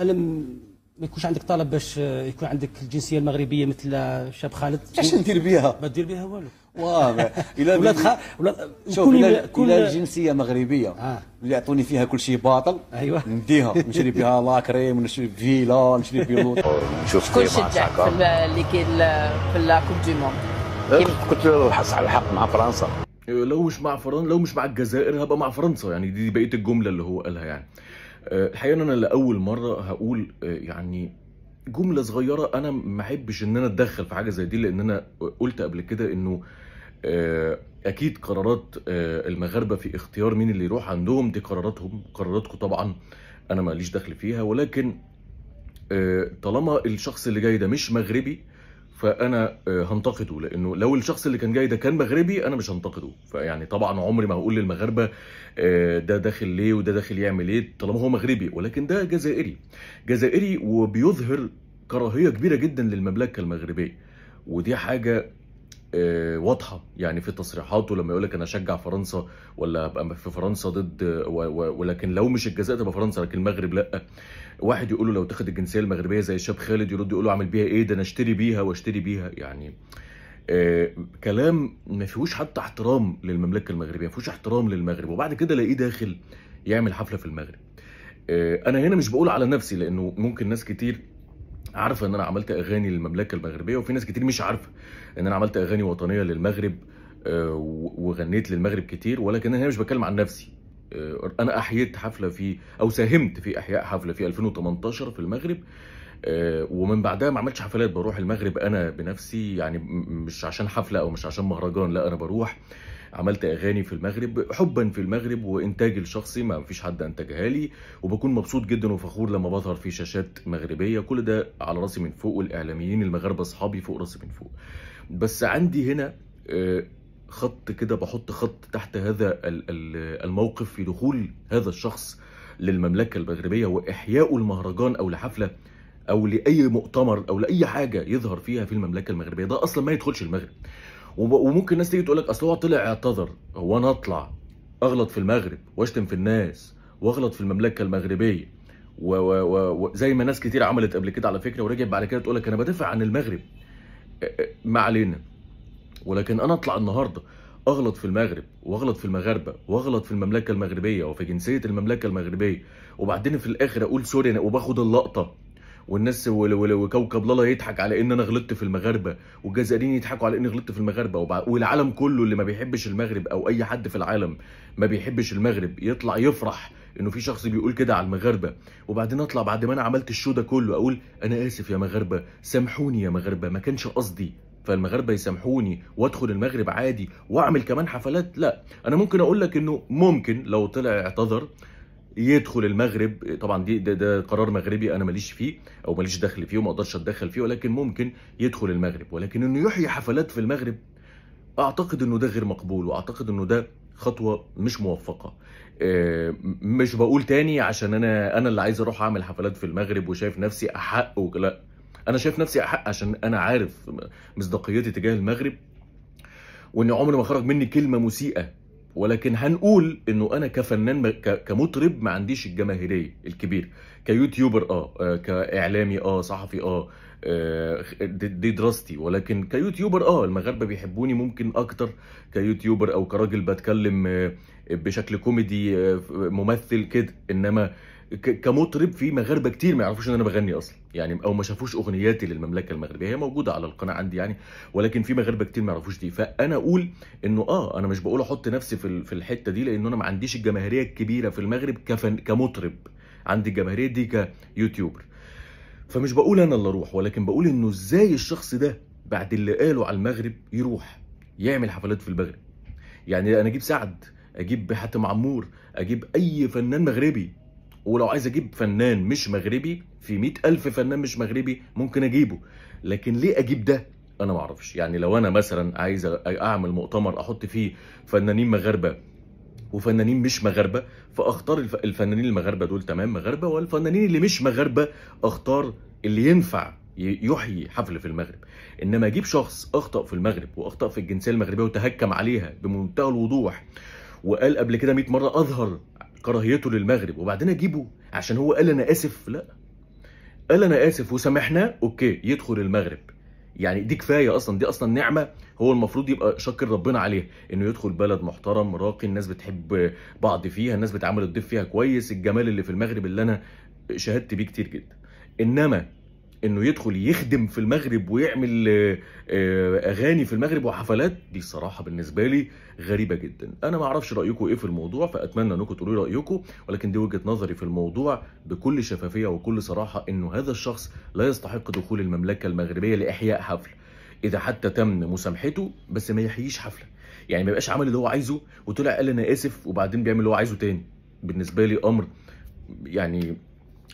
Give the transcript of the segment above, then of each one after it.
الم ما يكونش عندك طلب باش آه، يكون عندك الجنسيه المغربيه مثل شاب خالد اش ندير بها ما دير بها والو واه الى ولاد ولاد شوف الى كل... الجنسيه مغربيه آه. اللي يعطوني فيها كل شيء باطل ايوه نديها نشري بها لاكريم نشري ونشري فيلا نشري بيوت نشوف كل شجع في اللي كاين في كوب دي موند كنت الحص على الحق مع فرنسا إيه، لو مش مع فرنسا لو مش مع الجزائر هبقى مع فرنسا يعني دي بقيه الجمله اللي هو قالها يعني آه، الحقيقه ان انا لاول مره هقول آه، يعني جمله صغيره انا ما احبش ان انا اتدخل في حاجه زي دي لان انا قلت قبل كده انه آه، اكيد قرارات المغاربه في اختيار مين اللي يروح عندهم دي قراراتهم قراراتكم طبعا انا ماليش دخل فيها ولكن طالما الشخص اللي جاي ده مش مغربي فانا آه، هنتقده لانه لو الشخص اللي كان جاي ده كان مغربي انا مش هنتقده فيعني طبعا عمري ما هقول للمغاربه آه، ده داخل ليه وده داخل يعمل ايه طالما هو مغربي ولكن ده جزائري جزائري وبيظهر كراهيه كبيره جدا للمملكه المغربيه ودي حاجه آه، واضحه يعني في تصريحاته لما يقول لك انا اشجع فرنسا ولا ابقى في فرنسا ضد ولكن لو مش الجزائر تبقى فرنسا لكن المغرب لا واحد يقول له لو تاخد الجنسيه المغربيه زي الشاب خالد يرد يقول له اعمل بيها ايه ده انا اشتري بيها واشتري بيها يعني آه كلام ما فيهوش حتى احترام للمملكه المغربيه ما فيهوش احترام للمغرب وبعد كده الاقيه داخل يعمل حفله في المغرب آه انا هنا مش بقول على نفسي لانه ممكن ناس كتير عارفه ان انا عملت اغاني للمملكه المغربيه وفي ناس كتير مش عارفه ان انا عملت اغاني وطنيه للمغرب آه، وغنيت للمغرب كتير ولكن انا مش بتكلم عن نفسي آه، انا احييت حفله في او ساهمت في احياء حفله في 2018 في المغرب آه، ومن بعدها ما عملتش حفلات بروح المغرب انا بنفسي يعني مش عشان حفله او مش عشان مهرجان لا انا بروح عملت اغاني في المغرب حبا في المغرب وانتاجي الشخصي ما فيش حد انتجها لي وبكون مبسوط جدا وفخور لما بظهر في شاشات مغربيه كل ده على راسي من فوق والاعلاميين المغاربه اصحابي فوق راسي من فوق بس عندي هنا آه، خط كده بحط خط تحت هذا الموقف في دخول هذا الشخص للمملكه المغربيه واحياء المهرجان او لحفله او لاي مؤتمر او لاي حاجه يظهر فيها في المملكه المغربيه ده اصلا ما يدخلش المغرب وممكن الناس تيجي تقول لك اصل هو طلع اعتذر هو انا اطلع اغلط في المغرب واشتم في الناس واغلط في المملكه المغربيه وزي ما ناس كتير عملت قبل كده على فكره ورجعت بعد كده تقول لك انا بدافع عن المغرب ما علينا ولكن انا اطلع النهارده اغلط في المغرب واغلط في المغاربه واغلط في المملكه المغربيه وفي جنسيه المملكه المغربيه وبعدين في الاخر اقول سوري وباخد اللقطه والناس وكوكب لالا يضحك على ان انا غلطت في المغاربه والجزائريين يضحكوا على اني غلطت في المغاربه والعالم كله اللي ما بيحبش المغرب او اي حد في العالم ما بيحبش المغرب يطلع يفرح انه في شخص بيقول كده على المغاربه وبعدين اطلع بعد ما انا عملت الشو ده كله اقول انا اسف يا مغاربه سامحوني يا مغاربه ما كانش قصدي فالمغاربه يسامحوني وادخل المغرب عادي واعمل كمان حفلات لا انا ممكن اقول لك انه ممكن لو طلع اعتذر يدخل المغرب طبعا دي ده, ده قرار مغربي انا ماليش فيه او ماليش دخل فيه وما اقدرش اتدخل فيه ولكن ممكن يدخل المغرب ولكن انه يحيي حفلات في المغرب اعتقد انه ده غير مقبول واعتقد انه ده خطوه مش موفقه آه، مش بقول تاني عشان انا انا اللي عايز اروح اعمل حفلات في المغرب وشايف نفسي احق لا انا شايف نفسي احق عشان انا عارف مصداقيتي تجاه المغرب وان عمري ما خرج مني كلمه مسيئه ولكن هنقول انه انا كفنان كمطرب ما عنديش الجماهيريه الكبيره كيوتيوبر اه, آه، كاعلامي اه صحفي اه, آه، دي دراستي ولكن كيوتيوبر اه المغاربه بيحبوني ممكن اكتر كيوتيوبر او كراجل بتكلم آه، بشكل كوميدي ممثل كده انما كمطرب في مغاربه كتير ما يعرفوش ان انا بغني اصلا يعني او ما شافوش اغنياتي للمملكه المغربيه هي موجوده على القناه عندي يعني ولكن في مغاربه كتير ما يعرفوش دي فانا اقول انه اه انا مش بقول احط نفسي في في الحته دي لان انا ما عنديش الجماهيريه الكبيره في المغرب كفن كمطرب عندي الجماهيريه دي كيوتيوبر فمش بقول انا اللي اروح ولكن بقول انه ازاي الشخص ده بعد اللي قاله على المغرب يروح يعمل حفلات في المغرب يعني انا اجيب سعد اجيب حاتم عمور اجيب اي فنان مغربي ولو عايز اجيب فنان مش مغربي في مئة ألف فنان مش مغربي ممكن اجيبه لكن ليه اجيب ده انا ما اعرفش يعني لو انا مثلا عايز اعمل مؤتمر احط فيه فنانين مغاربه وفنانين مش مغاربه فاختار الفنانين المغاربه دول تمام مغاربه والفنانين اللي مش مغاربه اختار اللي ينفع يحيي حفل في المغرب انما اجيب شخص اخطا في المغرب واخطا في الجنسيه المغربيه وتهكم عليها بمنتهى الوضوح وقال قبل كده 100 مره اظهر كراهيته للمغرب وبعدين اجيبه عشان هو قال انا اسف لا قال انا اسف وسامحناه اوكي يدخل المغرب يعني دي كفايه اصلا دي اصلا نعمه هو المفروض يبقى شاكر ربنا عليها انه يدخل بلد محترم راقي الناس بتحب بعض فيها الناس بتعامل الضيف فيها كويس الجمال اللي في المغرب اللي انا شهدت بيه كتير جدا انما انه يدخل يخدم في المغرب ويعمل آه، آه، اغاني في المغرب وحفلات دي الصراحه بالنسبه لي غريبه جدا انا ما اعرفش رايكم ايه في الموضوع فاتمنى انكم تقولوا لي رايكم ولكن دي وجهه نظري في الموضوع بكل شفافيه وكل صراحه انه هذا الشخص لا يستحق دخول المملكه المغربيه لاحياء حفل اذا حتى تم مسامحته بس ما يحييش حفله يعني ما يبقاش عمل اللي هو عايزه وطلع قال انا اسف وبعدين بيعمل اللي هو عايزه تاني بالنسبه لي امر يعني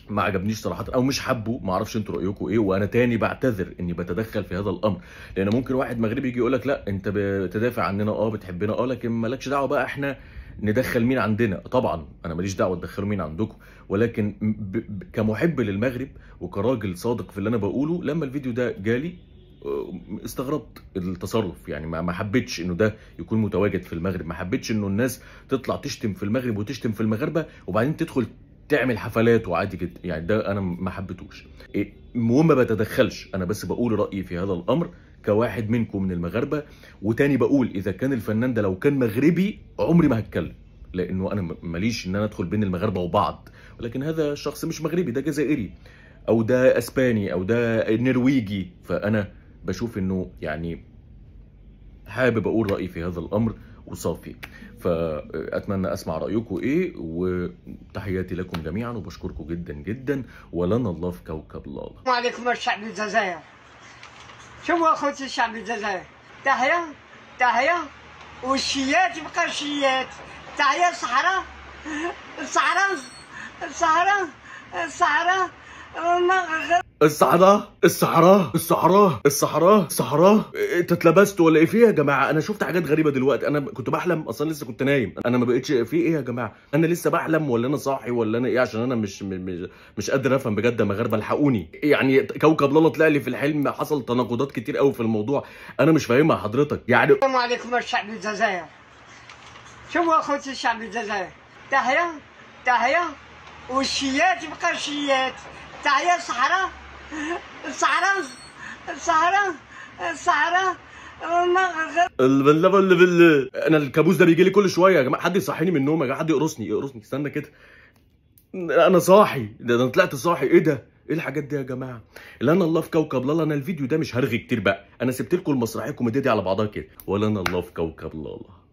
ما عجبنيش صراحه او مش حابه ما اعرفش انتوا رايكم ايه وانا تاني بعتذر اني بتدخل في هذا الامر لان ممكن واحد مغربي يجي يقول لك لا انت بتدافع عننا اه بتحبنا اه لكن مالكش دعوه بقى احنا ندخل مين عندنا طبعا انا ماليش دعوه تدخلوا مين عندكم ولكن ب... ب... كمحب للمغرب وكراجل صادق في اللي انا بقوله لما الفيديو ده جالي آه، استغربت التصرف يعني ما حبيتش انه ده يكون متواجد في المغرب ما حبيتش انه الناس تطلع تشتم في المغرب وتشتم في المغاربه وبعدين تدخل تعمل حفلات وعادي جدا يعني ده انا ما حبيتهوش إيه، المهم ما بتدخلش انا بس بقول رايي في هذا الامر كواحد منكم من المغاربه وتاني بقول اذا كان الفنان ده لو كان مغربي عمري ما هتكلم لانه انا ماليش ان انا ادخل بين المغاربه وبعض ولكن هذا شخص مش مغربي ده جزائري او ده اسباني او ده نرويجي فانا بشوف انه يعني حابب اقول رايي في هذا الامر وصافي فاتمنى اسمع رايكم ايه وتحياتي لكم جميعا وبشكركم جدا جدا ولنا الله في كوكب لالا وعليكم الشعب الجزائر شوفوا اخوتي الشعب الجزائر تحيا تحيا والشيات يبقى شيات تحيا الصحراء الصحراء الصحراء الصحراء الصحراء الصحراء الصحراء الصحراء الصحراء انت اتلبست ولا ايه في ايه يا جماعه انا شفت حاجات غريبه دلوقتي انا كنت بحلم اصلا لسه كنت نايم انا ما بقتش في ايه يا جماعه انا لسه بحلم ولا انا صاحي ولا انا ايه عشان انا مش مش, مش قادر افهم بجد مغاربه الحقوني يعني كوكب لالا طلع لي في الحلم حصل تناقضات كتير قوي في الموضوع انا مش فاهمها حضرتك يعني السلام عليكم الشعب الجزائر شوفوا اخوتي الشعب الجزائر تحيه تحيه والشيات يبقى شيات تعالي يا صحراء صحراء صحراء صحراء البلة بالله بالله انا الكابوس ده بيجي لي كل شويه يا جماعه حد يصحيني من النوم يا جماعه حد يقرصني يقرصني استنى كده انا صاحي ده انا طلعت صاحي ايه ده ايه الحاجات دي يا جماعه لا انا الله في كوكب لالا انا الفيديو ده مش هرغي كتير بقى انا سبت لكم المسرحيه الكوميديه دي على بعضها كده ولا انا الله في كوكب لالا